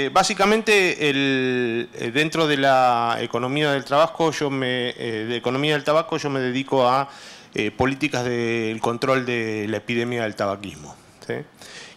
Eh, básicamente, eh, dentro de la economía del trabajo, yo me, eh, de economía del tabaco, yo me dedico a políticas del control de la epidemia del tabaquismo.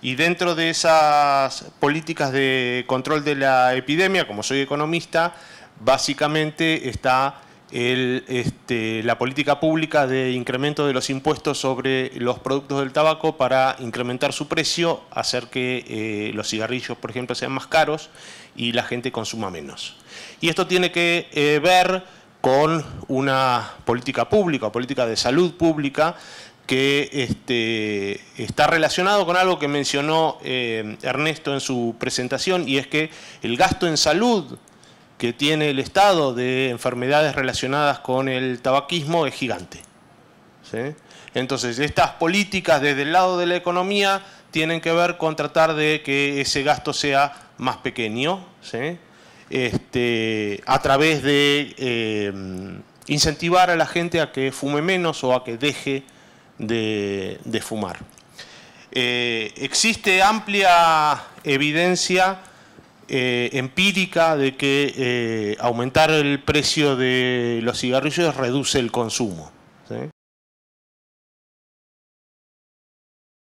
Y dentro de esas políticas de control de la epidemia, como soy economista, básicamente está este, la política pública de incremento de los impuestos sobre los productos del tabaco para incrementar su precio, hacer que eh, los cigarrillos, por ejemplo, sean más caros y la gente consuma menos. Y esto tiene que eh, ver con una política pública, política de salud pública, que este, está relacionado con algo que mencionó eh, Ernesto en su presentación, y es que el gasto en salud que tiene el Estado de enfermedades relacionadas con el tabaquismo es gigante. Entonces, estas políticas desde el lado de la economía tienen que ver con tratar de que ese gasto sea más pequeño, este, a través de eh, incentivar a la gente a que fume menos o a que deje de, fumar. Eh, existe amplia evidencia eh, empírica de que eh, aumentar el precio de los cigarrillos reduce el consumo.